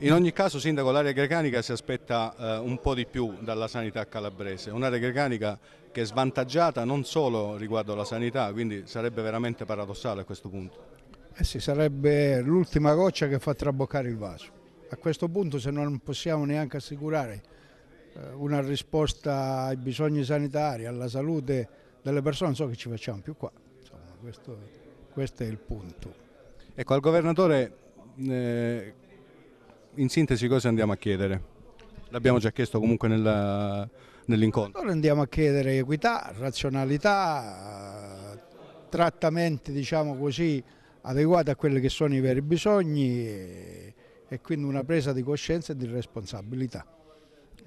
In ogni caso Sindaco l'area grecanica si aspetta eh, un po' di più dalla sanità calabrese, un'area grecanica che è svantaggiata non solo riguardo alla sanità, quindi sarebbe veramente paradossale a questo punto. Eh sì, sarebbe l'ultima goccia che fa traboccare il vaso. A questo punto se non possiamo neanche assicurare eh, una risposta ai bisogni sanitari, alla salute delle persone, non so che ci facciamo più qua. Insomma, questo, questo, è il punto. Ecco, al governatore eh, in sintesi cosa andiamo a chiedere? L'abbiamo già chiesto comunque nella, nell'incontro. Allora andiamo a chiedere equità, razionalità, trattamenti diciamo così, adeguati a quelli che sono i veri bisogni e, e quindi una presa di coscienza e di responsabilità.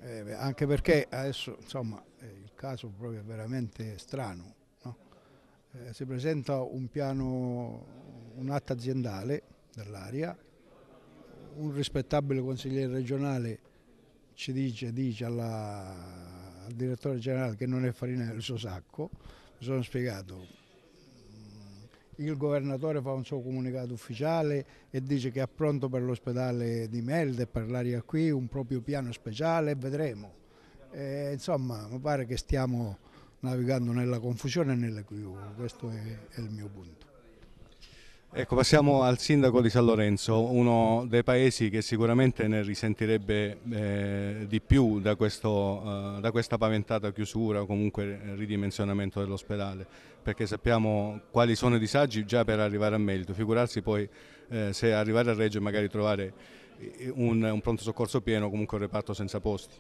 Eh, anche perché adesso insomma, eh, il caso proprio è veramente strano. No? Eh, si presenta un piano, un atto aziendale dell'area un rispettabile consigliere regionale ci dice, dice alla, al direttore generale che non è farina del suo sacco, mi sono spiegato, mm, il governatore fa un suo comunicato ufficiale e dice che è pronto per l'ospedale di Melde, per l'aria qui, un proprio piano speciale, vedremo. E, insomma, mi pare che stiamo navigando nella confusione e nell'equivoco, questo è, è il mio punto. Ecco, passiamo al sindaco di San Lorenzo, uno dei paesi che sicuramente ne risentirebbe eh, di più da, questo, eh, da, questa paventata chiusura o comunque ridimensionamento dell'ospedale, perché sappiamo quali sono i disagi già per arrivare a merito, figurarsi poi eh, se arrivare a Reggio e magari trovare eh, un, un pronto soccorso pieno o comunque un reparto senza posti.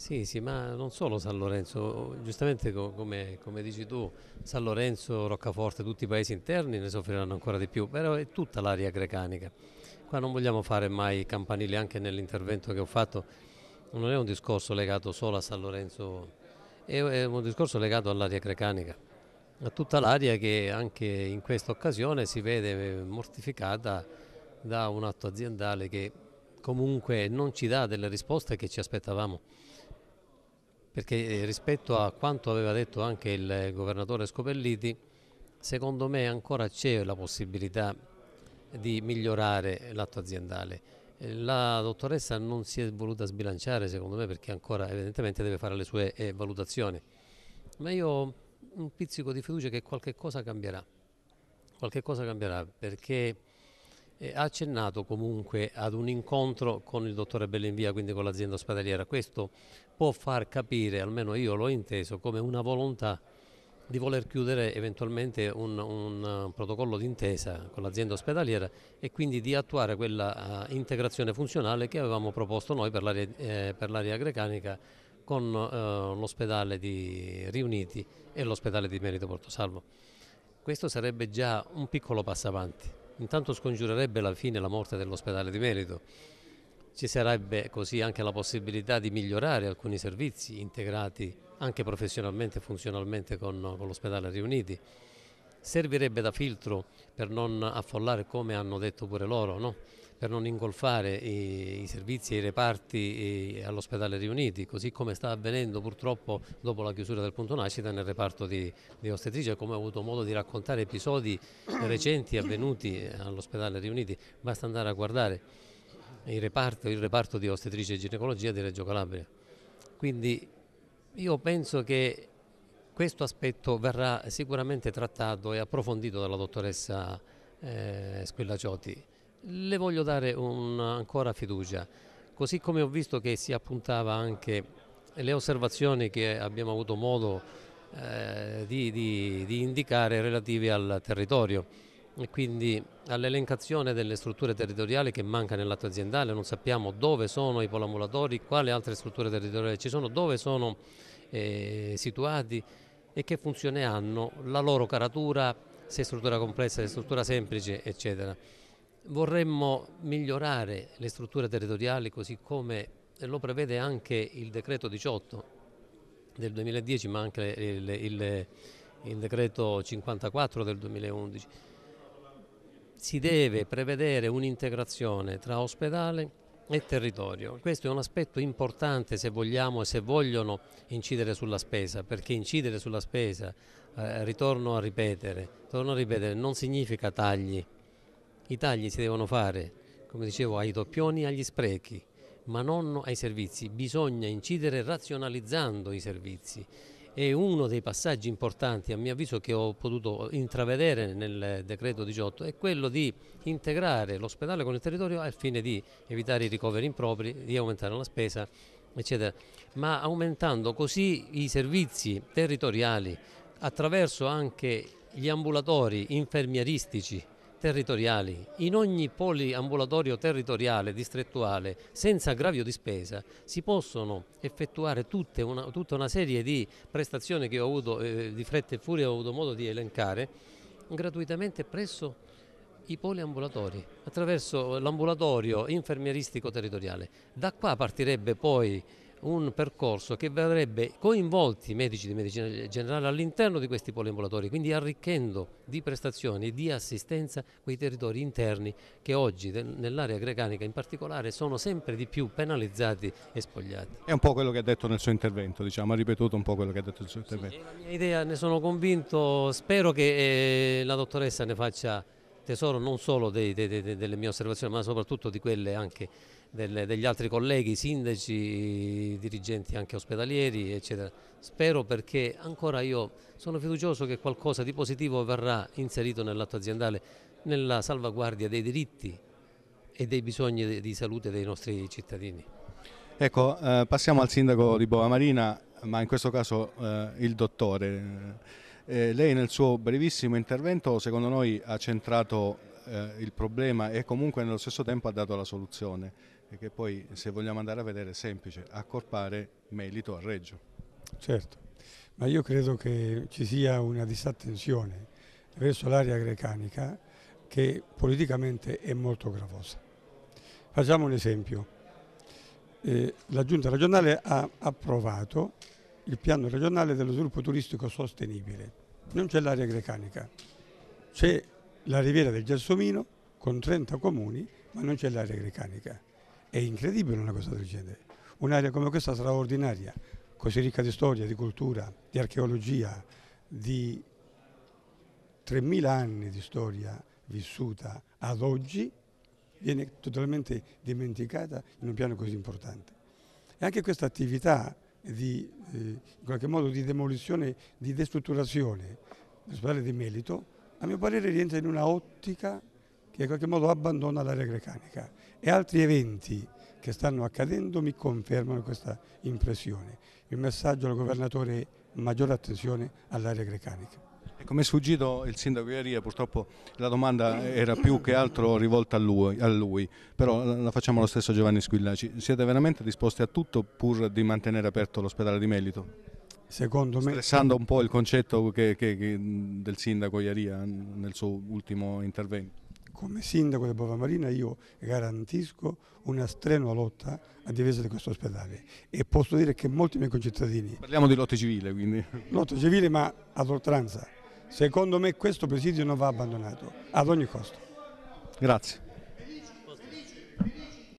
Sì, sì, ma non solo San Lorenzo, giustamente come, come, dici tu, San Lorenzo, Roccaforte, tutti i paesi interni ne soffriranno ancora di più, però è tutta l'area grecanica. Qua non vogliamo fare mai campanili, anche nell'intervento che ho fatto, non è un discorso legato solo a San Lorenzo, è un discorso legato all'area grecanica, a tutta l'area che anche in questa occasione si vede eh, mortificata da un atto aziendale che comunque non ci dà delle risposte che ci aspettavamo perché eh, rispetto a quanto aveva detto anche il governatore Scopelliti, secondo me ancora c'è la possibilità di migliorare l'atto aziendale. Eh, la dottoressa non si è voluta sbilanciare secondo me perché ancora evidentemente deve fare le sue eh, valutazioni, ma io ho un pizzico di fiducia che qualche cosa cambierà, qualche cosa cambierà perché ha accennato comunque ad un incontro con il dottore Bellinvia, quindi con l'azienda ospedaliera. Questo può far capire, almeno io l'ho inteso, come una volontà di voler chiudere eventualmente un, un protocollo d'intesa con l'azienda ospedaliera e quindi di attuare quella uh, integrazione funzionale che avevamo proposto noi per l'area, eh, grecanica con uh, l'ospedale di Riuniti e l'ospedale di Merito Portosalvo. Questo sarebbe già un piccolo passo avanti intanto scongiurerebbe la fine e la morte dell'ospedale di Merito. Ci sarebbe così anche la possibilità di migliorare alcuni servizi integrati anche professionalmente e funzionalmente con, con l'ospedale riuniti. Servirebbe da filtro per non affollare come hanno detto pure loro, no? per non ingolfare i, i servizi e i reparti all'ospedale riuniti, così come sta avvenendo purtroppo dopo la chiusura del punto nascita nel reparto di, di ostetricia, come ho avuto modo di raccontare episodi recenti avvenuti eh, all'ospedale riuniti, basta andare a guardare il reparto, il reparto di ostetricia e ginecologia di Reggio Calabria. Quindi io penso che questo aspetto verrà sicuramente trattato e approfondito dalla dottoressa eh, Squillacciotti le voglio dare un, ancora fiducia, così come ho visto che si appuntava anche le osservazioni che abbiamo avuto modo eh, di, di, di, indicare relative al territorio e quindi all'elencazione delle strutture territoriali che manca nell'atto aziendale, non sappiamo dove sono i polamulatori, quali altre strutture territoriali ci sono, dove sono eh, situati e che funzione hanno, la loro caratura, se è struttura complessa, se è struttura semplice, eccetera vorremmo migliorare le strutture territoriali così come lo prevede anche il decreto 18 del 2010 ma anche il, il, il decreto 54 del 2011. Si deve prevedere un'integrazione tra ospedale e territorio. Questo è un aspetto importante se vogliamo e se vogliono incidere sulla spesa, perché incidere sulla spesa, eh, ritorno a ripetere, torno a ripetere, non significa tagli, i tagli si devono fare, come dicevo, ai doppioni e agli sprechi, ma non ai servizi. Bisogna incidere razionalizzando i servizi. E uno dei passaggi importanti, a mio avviso, che ho potuto intravedere nel decreto 18 è quello di integrare l'ospedale con il territorio al fine di evitare i ricoveri impropri, di aumentare la spesa, eccetera. Ma aumentando così i servizi territoriali attraverso anche gli ambulatori infermieristici territoriali in ogni poliambulatorio territoriale distrettuale senza aggravio di spesa si possono effettuare una, tutta una serie di prestazioni che ho avuto eh, di fretta e furia ho avuto modo di elencare gratuitamente presso i poliambulatori attraverso l'ambulatorio infermieristico territoriale da qua partirebbe poi un percorso che vedrebbe coinvolti i medici di medicina generale all'interno di questi poliambulatori, quindi arricchendo di prestazioni e di assistenza quei territori interni che oggi nell'area grecanica in particolare sono sempre di più penalizzati e spogliati. È un po' quello che ha detto nel suo intervento, diciamo, ha ripetuto un po' quello che ha detto nel suo intervento. Sì, la mia idea, ne sono convinto, spero che eh, la dottoressa ne faccia tesoro non solo dei, dei, dei, delle mie osservazioni ma soprattutto di quelle anche delle, degli altri colleghi, sindaci, dirigenti anche ospedalieri, eccetera. Spero perché ancora io sono fiducioso che qualcosa di positivo verrà inserito nell'atto aziendale nella salvaguardia dei diritti e dei bisogni di salute dei nostri cittadini. Ecco, eh, passiamo al sindaco di Bova Marina, ma in questo caso eh, il dottore. Eh, lei nel suo brevissimo intervento secondo noi ha centrato eh, il problema e comunque nello stesso tempo ha dato la soluzione e che poi se vogliamo andare a vedere è semplice, accorpare Melito a Reggio. Certo, ma io credo che ci sia una disattenzione verso l'area grecanica che politicamente è molto gravosa. Facciamo un esempio. Eh, la Giunta regionale ha approvato il piano regionale dello sviluppo turistico sostenibile. Non c'è l'area grecanica, c'è la riviera del Gelsomino con 30 comuni, ma non c'è l'area grecanica. È incredibile una cosa del genere. Un'area come questa straordinaria, così ricca di storia, di cultura, di archeologia, di 3.000 anni di storia vissuta ad oggi, viene totalmente dimenticata in un piano così importante. E anche questa attività di, eh, in qualche modo, di demolizione, di destrutturazione dell'ospedale di Melito, a mio parere rientra in una ottica che in qualche modo abbandona l'area grecanica e altri eventi che stanno accadendo mi confermano questa impressione. Il messaggio al governatore è maggiore attenzione all'area grecanica. Come è sfuggito il sindaco Iaria, purtroppo la domanda era più che altro rivolta a lui, a lui, però la facciamo lo stesso Giovanni Squillaci. Siete veramente disposti a tutto pur di mantenere aperto l'ospedale di Melito? Secondo me... Stressando un po' il concetto che, che, che del sindaco Iaria nel suo ultimo intervento. Come sindaco di Bova Marina io garantisco una strenua lotta a difesa di questo ospedale e posso dire che molti miei concittadini... Parliamo di lotta civile quindi... Lotta civile ma ad oltranza. Secondo me questo presidio non va abbandonato, ad ogni costo. Grazie.